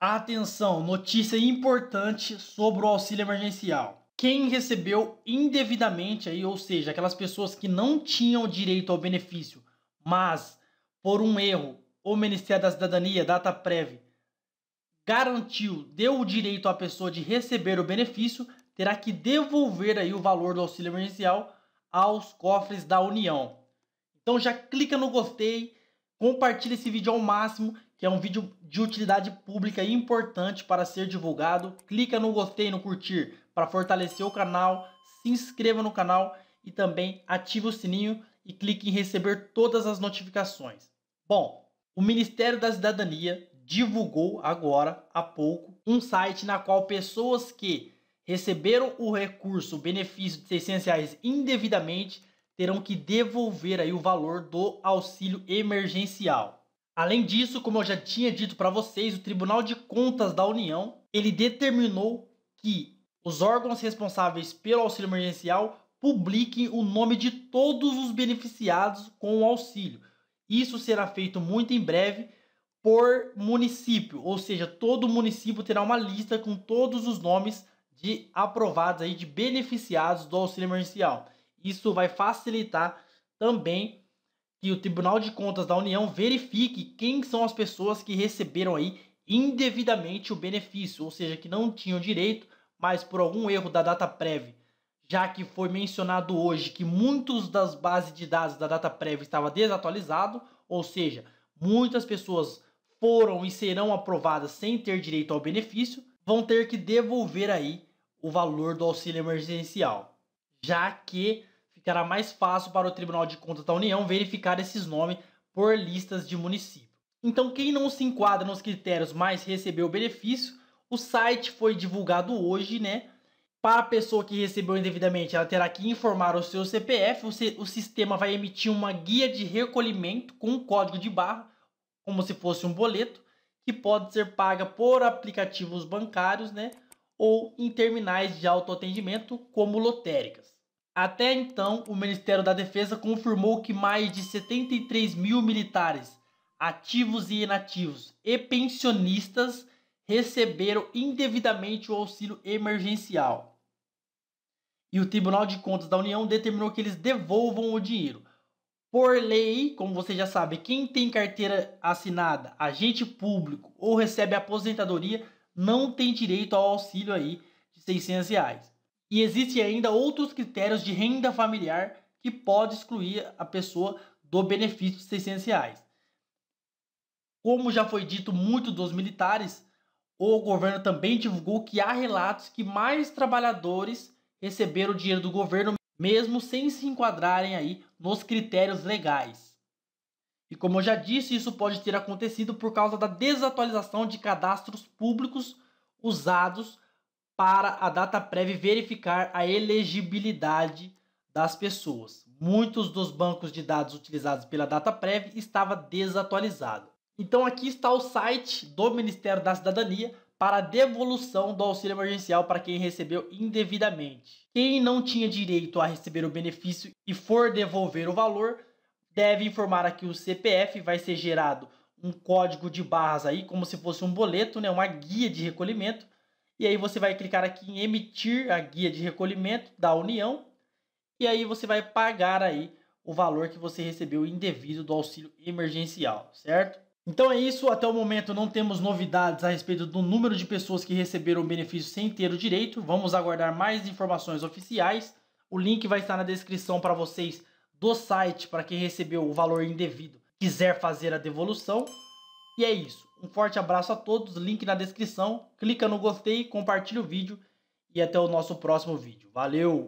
Atenção, notícia importante sobre o auxílio emergencial. Quem recebeu indevidamente aí, ou seja, aquelas pessoas que não tinham direito ao benefício, mas por um erro, o Ministério da Cidadania, data prévia, garantiu, deu o direito à pessoa de receber o benefício, terá que devolver aí o valor do auxílio emergencial aos cofres da União. Então já clica no gostei, compartilha esse vídeo ao máximo que é um vídeo de utilidade pública e importante para ser divulgado. Clica no gostei, no curtir para fortalecer o canal, se inscreva no canal e também ative o sininho e clique em receber todas as notificações. Bom, o Ministério da Cidadania divulgou agora há pouco um site na qual pessoas que receberam o recurso, o benefício de 600 reais indevidamente, terão que devolver aí o valor do auxílio emergencial. Além disso, como eu já tinha dito para vocês, o Tribunal de Contas da União, ele determinou que os órgãos responsáveis pelo auxílio emergencial publiquem o nome de todos os beneficiados com o auxílio. Isso será feito muito em breve por município, ou seja, todo município terá uma lista com todos os nomes de aprovados aí de beneficiados do auxílio emergencial. Isso vai facilitar também que o Tribunal de Contas da União verifique quem são as pessoas que receberam aí indevidamente o benefício, ou seja, que não tinham direito, mas por algum erro da data prévia, já que foi mencionado hoje que muitos das bases de dados da data prévia estava desatualizado, ou seja, muitas pessoas foram e serão aprovadas sem ter direito ao benefício, vão ter que devolver aí o valor do auxílio emergencial, já que era mais fácil para o Tribunal de Contas da União verificar esses nomes por listas de município. Então, quem não se enquadra nos critérios, mas recebeu benefício, o site foi divulgado hoje, né? Para a pessoa que recebeu indevidamente, ela terá que informar o seu CPF. O, o sistema vai emitir uma guia de recolhimento com um código de barra, como se fosse um boleto, que pode ser paga por aplicativos bancários, né? Ou em terminais de autoatendimento, como lotéricas. Até então, o Ministério da Defesa confirmou que mais de 73 mil militares, ativos e inativos, e pensionistas receberam indevidamente o auxílio emergencial. E o Tribunal de Contas da União determinou que eles devolvam o dinheiro. Por lei, como você já sabe, quem tem carteira assinada, agente público ou recebe aposentadoria não tem direito ao auxílio aí de 600 reais. E existem ainda outros critérios de renda familiar que pode excluir a pessoa do benefício de 600 reais. Como já foi dito muito dos militares, o governo também divulgou que há relatos que mais trabalhadores receberam dinheiro do governo mesmo sem se enquadrarem aí nos critérios legais. E como eu já disse, isso pode ter acontecido por causa da desatualização de cadastros públicos usados para a data prévia verificar a elegibilidade das pessoas. Muitos dos bancos de dados utilizados pela data prévia estava desatualizado. Então aqui está o site do Ministério da Cidadania para a devolução do auxílio emergencial para quem recebeu indevidamente. Quem não tinha direito a receber o benefício e for devolver o valor, deve informar aqui o CPF, vai ser gerado um código de barras aí, como se fosse um boleto, né, uma guia de recolhimento, e aí você vai clicar aqui em emitir a guia de recolhimento da União. E aí você vai pagar aí o valor que você recebeu indevido do auxílio emergencial, certo? Então é isso, até o momento não temos novidades a respeito do número de pessoas que receberam o benefício sem ter o direito. Vamos aguardar mais informações oficiais. O link vai estar na descrição para vocês do site para quem recebeu o valor indevido quiser fazer a devolução. E é isso. Um forte abraço a todos, link na descrição. Clica no gostei, compartilha o vídeo e até o nosso próximo vídeo. Valeu!